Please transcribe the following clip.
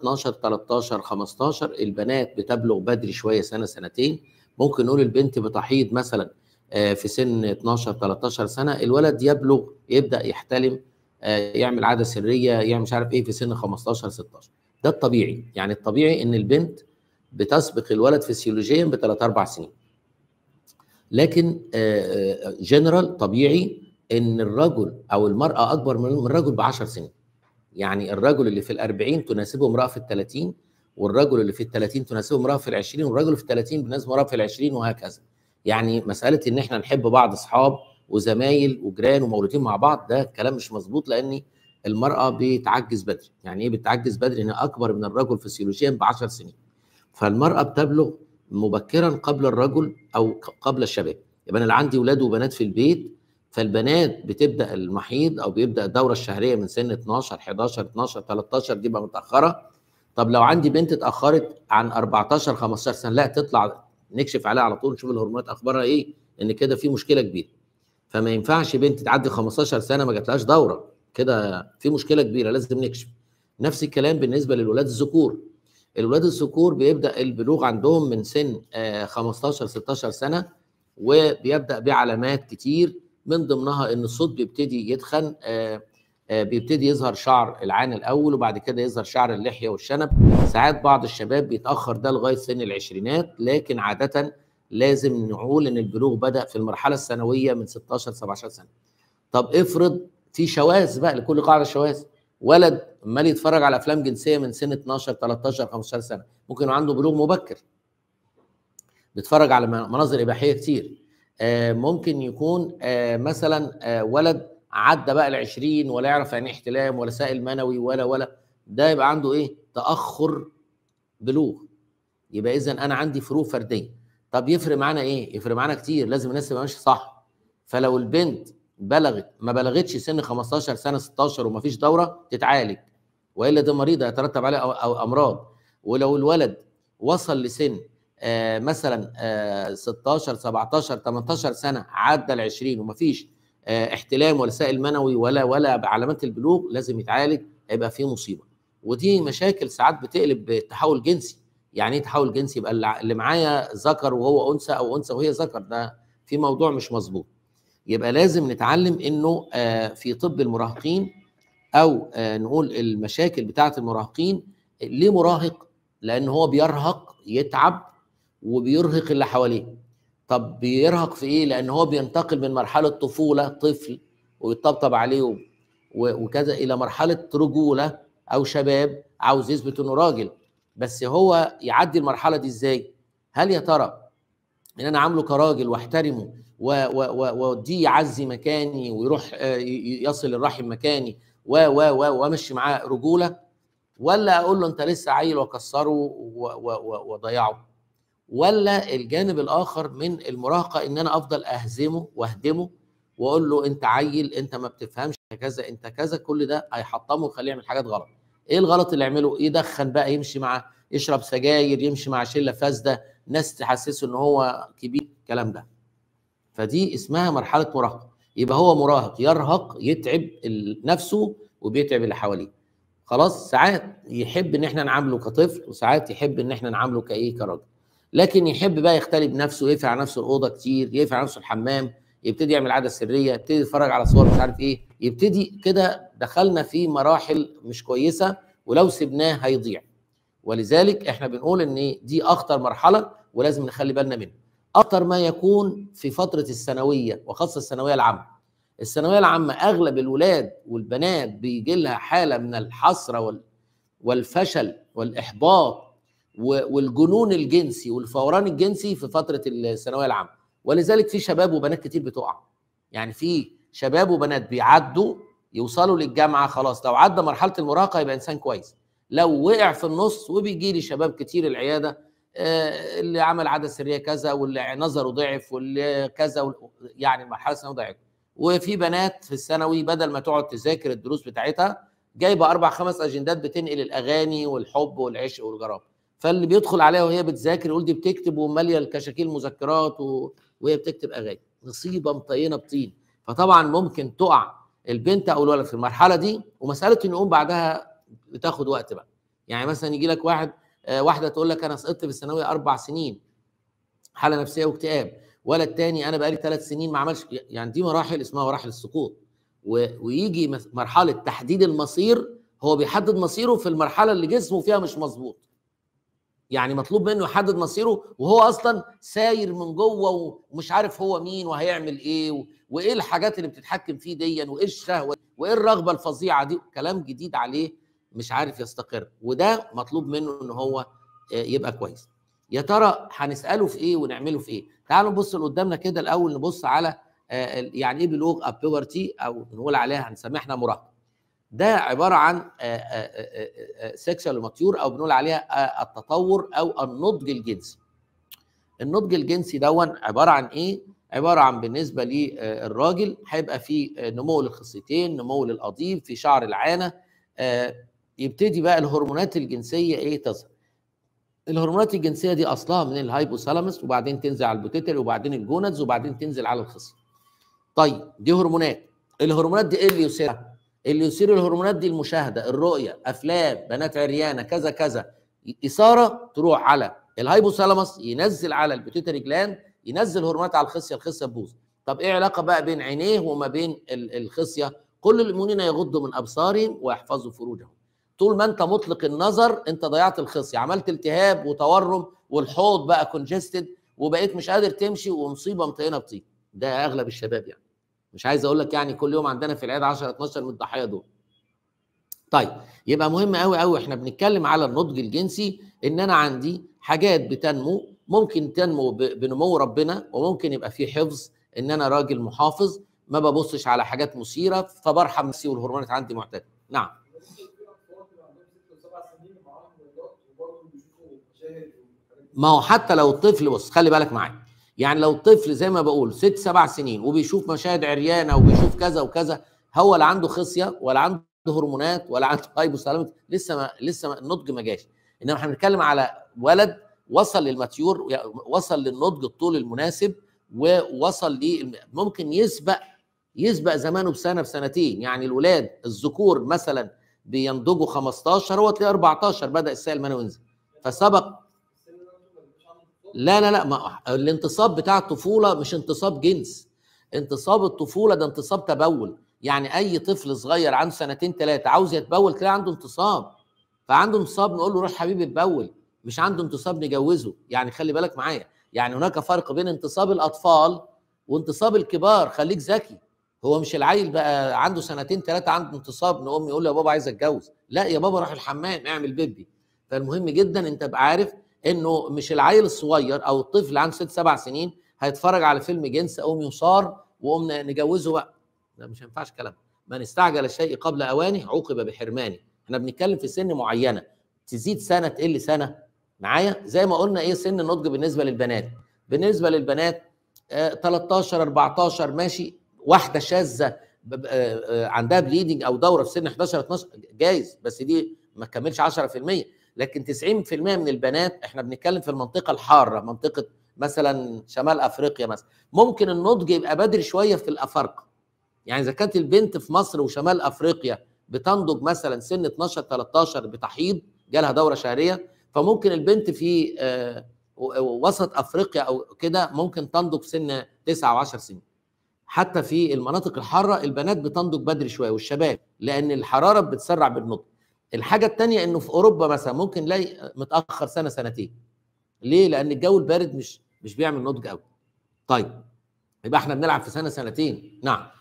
12 13 15 البنات بتبلغ بدري شويه سنه سنتين ممكن نقول البنت بتحيض مثلا آه، في سن 12 13 سنه الولد يبلغ يبدا يحتلم آه، يعمل عاده سريه يعمل مش عارف ايه في سن 15 16 ده الطبيعي يعني الطبيعي ان البنت بتسبق الولد فسيولوجيا بثلاث اربع سنين لكن جنرال آه، طبيعي ان الرجل او المراه اكبر من الرجل ب 10 سنين يعني الرجل اللي في الأربعين تناسبه امرأة في الثلاثين والرجل اللي في الثلاثين تناسبه امرأة في العشرين والرجل في الثلاثين بيناسبه امرأة في العشرين وهكذا يعني مسألة إن إحنا نحب بعض أصحاب وزمايل وجيران ومولودين مع بعض ده كلام مش مظبوط لأن المرأة بتعجز بدري يعني إيه بتعجز بدري إنها أكبر من الرجل فسيولوجيا ب 10 سنين فالمرأة بتبلغ مبكرا قبل الرجل أو قبل الشباب يبقى يعني أنا عندي ولاد وبنات في البيت فالبنات بتبدا المحيض او بيبدا الدوره الشهريه من سن 12 11 12 13 دي بقى متاخره طب لو عندي بنت اتاخرت عن 14 15 سنه لا تطلع نكشف عليها على طول نشوف الهرمونات اخبارها ايه ان كده في مشكله كبيره فما ينفعش بنت تعدي 15 سنه ما جاتلهاش دوره كده في مشكله كبيره لازم نكشف نفس الكلام بالنسبه للولاد الذكور الولاد الذكور بيبدا البلوغ عندهم من سن 15 آه، 16 سنه وبيبدا بعلامات كتير من ضمنها ان الصوت بيبتدي يتخن آه، آه، بيبتدي يظهر شعر العان الاول وبعد كده يظهر شعر اللحيه والشنب ساعات بعض الشباب بيتاخر ده لغايه سن العشرينات لكن عاده لازم نقول ان البلوغ بدا في المرحله الثانويه من 16 17 سنه طب افرض في شواذ بقى لكل قاعده شواذ ولد عمال يتفرج على افلام جنسيه من سن 12 13 15 سنه ممكن عنده بلوغ مبكر بيتفرج على مناظر اباحيه كتير آه، ممكن يكون آه، مثلا آه، ولد عدى بقى ال 20 ولا يعرف يعني احتلام ولا سائل منوي ولا ولا ده يبقى عنده ايه؟ تاخر بلوغ يبقى اذا انا عندي فروق فرديه طب يفرق معانا ايه؟ يفرق معانا كتير لازم الناس تبقى ماشيه صح فلو البنت بلغت ما بلغتش سن 15 سنه 16 ومفيش دوره تتعالج والا دي مريضه يترتب عليها امراض ولو الولد وصل لسن آه، مثلا 16 17 18 سنه عدى ال 20 ومفيش آه، احتلام ولا سائل منوي ولا ولا علامات البلوغ لازم يتعالج هيبقى في مصيبه ودي مشاكل ساعات بتقلب تحول جنسي يعني ايه تحول جنسي يبقى اللي معايا ذكر وهو انثى او انثى وهي ذكر ده في موضوع مش مظبوط يبقى لازم نتعلم انه آه، في طب المراهقين او نقول المشاكل بتاعه المراهقين ليه مراهق لان هو بيرهق يتعب وبيرهق اللي حواليه طب بيرهق في ايه لان هو بينتقل من مرحله طفوله طفل ويطبطب عليه وكذا الى مرحله رجوله او شباب عاوز يثبت انه راجل بس هو يعدي المرحله دي ازاي هل يا ترى ان انا عامله كراجل واحترمه واديه يعزي مكاني ويروح آه، يصل الرحم مكاني و و و وامشي معاه رجوله ولا اقول له انت لسه عيل واكسره وضيعه ولا الجانب الاخر من المراهقه ان انا افضل اهزمه واهدمه واقول له انت عيل انت ما بتفهمش كذا انت كذا كل ده هيحطمه ويخليه يعمل حاجات غلط ايه الغلط اللي يعمله يدخن بقى يمشي مع يشرب سجاير يمشي مع شله فاسده ناس تحسسه ان هو كبير الكلام ده فدي اسمها مرحله مراهقه يبقى هو مراهق يرهق يتعب نفسه وبيتعب اللي حواليه خلاص ساعات يحب ان احنا نعامله كطفل وساعات يحب ان احنا نعامله كايه كراجل لكن يحب بقى يختلي بنفسه يقفل على نفسه الاوضه كتير يقفل على نفسه الحمام يبتدي يعمل عاده سريه يبتدي يتفرج على صور مش عارف ايه يبتدي كده دخلنا في مراحل مش كويسه ولو سبناه هيضيع ولذلك احنا بنقول ان دي اخطر مرحله ولازم نخلي بالنا منها اكتر ما يكون في فتره الثانويه وخاصه الثانويه العامه الثانويه العامه اغلب الولاد والبنات بيجي لها حاله من الحسره والفشل والاحباط والجنون الجنسي والفوران الجنسي في فتره الثانويه العامه ولذلك في شباب وبنات كتير بتقع يعني في شباب وبنات بيعدوا يوصلوا للجامعه خلاص لو عدى مرحله المراهقه يبقى انسان كويس لو وقع في النص وبيجي لي شباب كتير العياده آه، اللي عمل عاده سريه كذا واللي نظره ضعف واللي كذا يعني المرحله الثانويه ضعف وفي بنات في الثانوي بدل ما تقعد تذاكر الدروس بتاعتها جايبه اربع خمس اجندات بتنقل الاغاني والحب والعشق والجراب فاللي بيدخل عليها وهي بتذاكر يقول دي بتكتب وماليه الكشاكيل مذكرات و... وهي بتكتب اغاني نصيبه مطينه بطين فطبعا ممكن تقع البنت او الولد في المرحله دي ومساله يقوم بعدها بتاخد وقت بقى يعني مثلا يجي لك واحد آه، واحده تقول لك انا سقطت في الثانويه اربع سنين حاله نفسيه واكتئاب ولا التاني انا بقالي ثلاث سنين ما عملش يعني دي مراحل اسمها مراحل السقوط و... ويجي مرحله تحديد المصير هو بيحدد مصيره في المرحله اللي جسمه فيها مش مظبوط يعني مطلوب منه يحدد مصيره وهو اصلا ساير من جوه ومش عارف هو مين وهيعمل ايه وايه الحاجات اللي بتتحكم فيه ديا وايه الشهوه وايه الرغبه الفظيعه دي كلام جديد عليه مش عارف يستقر وده مطلوب منه ان هو آه، يبقى كويس يا ترى هنساله في ايه ونعمله في ايه تعالوا نبص لقدامنا كده الاول نبص على آه، يعني ايه بلوغ ابيورتي او نقول عليها هنسميها احنا مراهقه ده عباره عن سيكشوال آه، ماتيور آه، آه، او بنقول عليها التطور او النضج الجنسي النضج الجنسي دون عباره عن ايه عباره عن بالنسبه للراجل هيبقى في نمو للخصيتين نمو للقضيب في شعر العانه يبتدي بقى الهرمونات الجنسيه ايه تظهر الهرمونات الجنسيه دي اصلها من الهايبوثالاموس وبعدين تنزل على البوتيتري وبعدين الجونادز وبعدين تنزل على الخصيه طيب دي هرمونات الهرمونات دي ايه اللي يسيرها اللي يثير الهرمونات دي المشاهده الرؤيه افلام بنات عريانه كذا كذا اثاره تروح على الهايبوثالاموس ينزل على البيتوتري جلاند ينزل هرمونات على الخصيه الخصيه تبوظ طب ايه علاقه بقى بين عينيه وما بين الخصيه كل المؤمنين يغضوا من ابصارهم ويحفظوا فروجهم طول ما انت مطلق النظر انت ضيعت الخصيه عملت التهاب وتورم والحوض بقى كونجستد وبقيت مش قادر تمشي ومصيبه مطينه بطيء ده اغلب الشباب يعني مش عايز اقول لك يعني كل يوم عندنا في العياده 10 12 من الضحايا دول طيب يبقى مهم قوي قوي احنا بنتكلم على النضج الجنسي ان انا عندي حاجات بتنمو ممكن تنمو بنمو ربنا وممكن يبقى في حفظ ان انا راجل محافظ ما ببصش على حاجات مثيره فبرحم نفسي والهرمونات عندي معتدله نعم ما هو حتى لو الطفل بص خلي بالك معايا يعني لو طفل زي ما بقول ست سبع سنين وبيشوف مشاهد عريانه وبيشوف كذا وكذا هو لا عنده خصيه ولا عنده هرمونات ولا عنده هايبوثالاموس لسه ما لسه ما النضج ما جاش انما احنا بنتكلم على ولد وصل للماتيور وصل للنضج الطول المناسب ووصل لي ممكن يسبق يسبق زمانه بسنه بسنتين يعني الولاد الذكور مثلا بينضجوا 15 هو تلاقيه 14 بدا السائل المنوي ينزل فسبق لا لا لا ما الانتصاب بتاع الطفوله مش انتصاب جنس انتصاب الطفوله ده انتصاب تبول يعني اي طفل صغير عنده سنتين ثلاثه عاوز يتبول تلاقي عنده انتصاب فعنده انتصاب نقول له روح حبيبي اتبول مش عنده انتصاب نجوزه يعني خلي بالك معايا يعني هناك فرق بين انتصاب الاطفال وانتصاب الكبار خليك ذكي هو مش العيل بقى عنده سنتين ثلاثه عنده انتصاب نقوم يقول له يا بابا عايز اتجوز لا يا بابا روح الحمام اعمل بيبي فالمهم جدا انت تبقى عارف انه مش العيل الصغير او الطفل اللي عنده ست سبع سنين هيتفرج على فيلم جنس اقوم يصار وقمنا نجوزه بقى ده مش هينفعش كلام من استعجل الشيء قبل اوانه عوقب بحرمانه احنا بنتكلم في سن معينه تزيد سنه تقل سنه معايا زي ما قلنا ايه سن النضج بالنسبه للبنات بالنسبه للبنات آه 13 14 ماشي واحده شاذه آه، آه، عندها بليدنج او دوره في سن 11 12 جايز بس دي ما تكملش 10% لكن 90% من البنات احنا بنتكلم في المنطقه الحاره منطقه مثلا شمال افريقيا مثلا ممكن النضج يبقى بدري شويه في الافارقه يعني اذا كانت البنت في مصر وشمال افريقيا بتنضج مثلا سن 12 13 بتحيض جالها دوره شهريه فممكن البنت في آه، وسط افريقيا او كده ممكن تنضج سن 9 او 10 سنين حتى في المناطق الحاره البنات بتنضج بدري شويه والشباب لان الحراره بتسرع بالنضج الحاجه التانية انه في اوروبا مثلا ممكن نلاقي متاخر سنه سنتين ليه لان الجو البارد مش مش بيعمل نضج قوي طيب يبقى احنا بنلعب في سنه سنتين نعم